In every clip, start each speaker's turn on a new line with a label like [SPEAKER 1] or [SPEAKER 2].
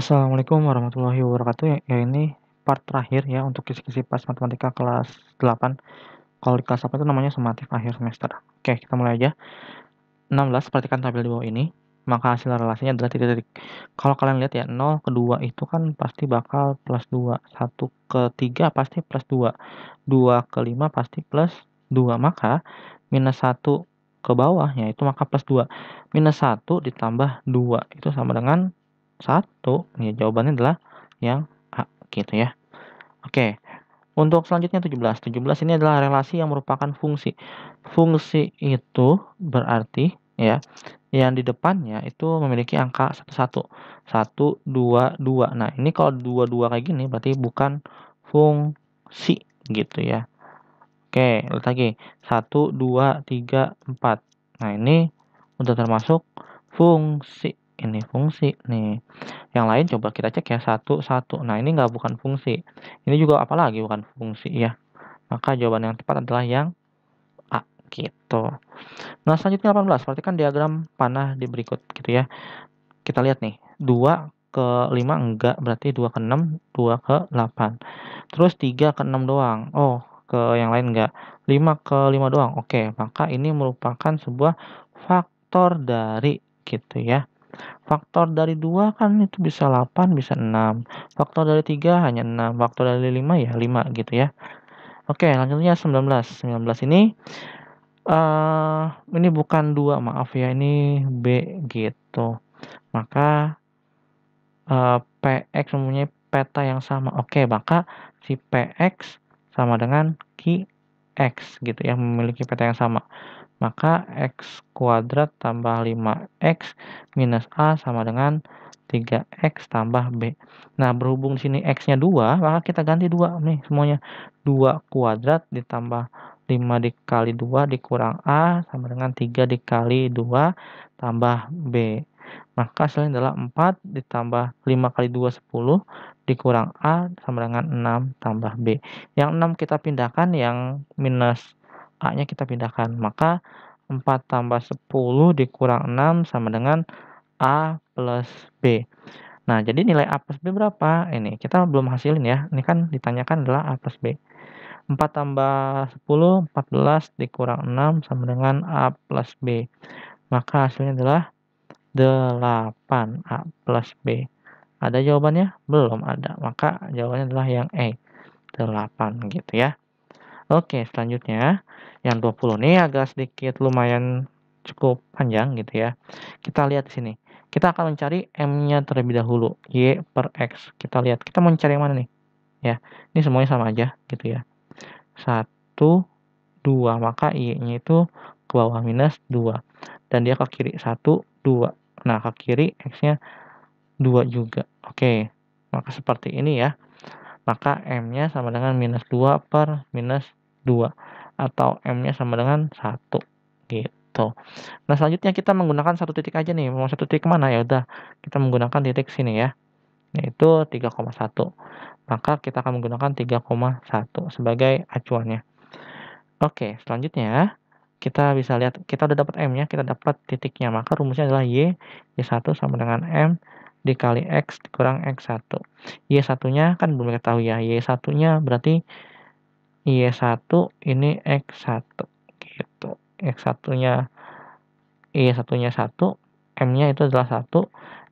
[SPEAKER 1] Assalamualaikum warahmatullahi wabarakatuh. Ya, ya ini part terakhir ya untuk kisi-kisi pas matematika kelas 8. Kalau di kelas 8 itu namanya sumatif akhir semester. Oke, kita mulai aja. 16, perhatikan tabel di bawah ini. Maka hasil relasinya adalah titik-titik. Kalau kalian lihat ya, 0 ke 2 itu kan pasti bakal plus 2. 1 ke 3 pasti plus 2. 2 ke 5 pasti plus 2. Maka minus 1 ke bawah, ya itu maka plus 2. Minus 1 ditambah 2 itu sama dengan satu ya jawabannya adalah yang A gitu ya oke untuk selanjutnya 17 17 ini adalah relasi yang merupakan fungsi fungsi itu berarti ya yang di depannya itu memiliki angka 11 122. nah ini kalau 22 kayak gini berarti bukan fungsi gitu ya Oke, lihat lagi. 1, 2, 3, 4. Nah, ini udah termasuk fungsi ini fungsi nih. Yang lain coba kita cek ya satu satu. Nah ini nggak bukan fungsi. Ini juga apalagi bukan fungsi ya. Maka jawaban yang tepat adalah yang A gitu. Nah selanjutnya 18. kan diagram panah di berikut gitu ya. Kita lihat nih. dua ke 5 enggak berarti 2 ke 6, 2 ke 8. Terus 3 ke 6 doang. Oh, ke yang lain enggak. 5 ke 5 doang. Oke, maka ini merupakan sebuah faktor dari gitu ya. Faktor dari dua kan itu bisa 8, bisa 6. Faktor dari tiga hanya 6. Faktor dari 5 ya 5 gitu ya. Oke, lanjutnya 19. 19 ini eh uh, ini bukan dua maaf ya. Ini B gitu. Maka uh, eh, PX mempunyai peta yang sama. Oke, maka si PX sama dengan QX gitu ya, memiliki peta yang sama. Maka X kuadrat tambah 5X minus A sama dengan 3X tambah B. Nah, berhubung di sini X-nya 2, maka kita ganti 2 nih semuanya. 2 kuadrat ditambah 5 dikali 2 dikurang A sama dengan 3 dikali 2 tambah B. Maka hasilnya adalah 4 ditambah 5 kali 2 10 dikurang A sama dengan 6 tambah B. Yang 6 kita pindahkan yang minus A-nya kita pindahkan. Maka 4 tambah 10 dikurang 6 sama dengan A plus B. Nah, jadi nilai A plus B berapa? Ini kita belum hasilin ya. Ini kan ditanyakan adalah A plus B. 4 tambah 10, 14 dikurang 6 sama dengan A plus B. Maka hasilnya adalah 8 A plus B. Ada jawabannya? Belum ada. Maka jawabannya adalah yang E. 8 gitu ya. Oke, selanjutnya yang 20 ini agak sedikit lumayan cukup panjang gitu ya. Kita lihat di sini. Kita akan mencari M-nya terlebih dahulu, Y per X. Kita lihat, kita mau mencari yang mana nih? Ya, ini semuanya sama aja gitu ya. satu dua maka Y-nya itu ke bawah minus dua Dan dia ke kiri satu dua Nah, ke kiri X-nya dua juga. Oke, maka seperti ini ya. Maka M-nya sama dengan minus dua per minus dua atau M-nya sama dengan 1 gitu. Nah, selanjutnya kita menggunakan satu titik aja nih. Mau satu titik mana ya? Udah, kita menggunakan titik sini ya. Yaitu 3,1. Maka kita akan menggunakan 3,1 sebagai acuannya. Oke, selanjutnya kita bisa lihat kita udah dapat M-nya, kita dapat titiknya. Maka rumusnya adalah Y, Y1 sama dengan M dikali X dikurang X1. Y1-nya kan belum diketahui ya. Y1-nya berarti Y1 iya, ini X1 gitu. X1-nya Y1-nya 1, M-nya itu adalah 1,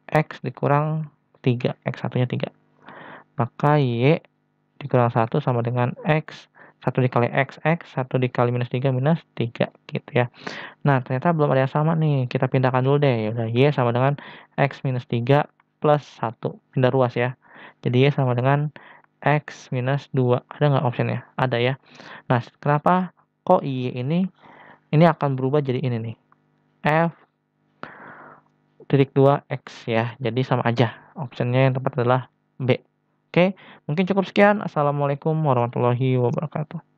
[SPEAKER 1] X dikurang 3, X1-nya 3. Maka Y dikurang 1 sama dengan X 1 dikali X, X, 1 dikali minus 3, minus 3, gitu ya. Nah, ternyata belum ada yang sama nih. Kita pindahkan dulu deh. Yaudah, Y sama dengan X minus 3 plus 1. Pindah ruas ya. Jadi Y sama dengan X minus 2. Ada nggak optionnya? Ada ya. Nah, kenapa kok Y ini ini akan berubah jadi ini nih. F titik 2 X ya. Jadi sama aja. Optionnya yang tepat adalah B. Oke, mungkin cukup sekian. Assalamualaikum warahmatullahi wabarakatuh.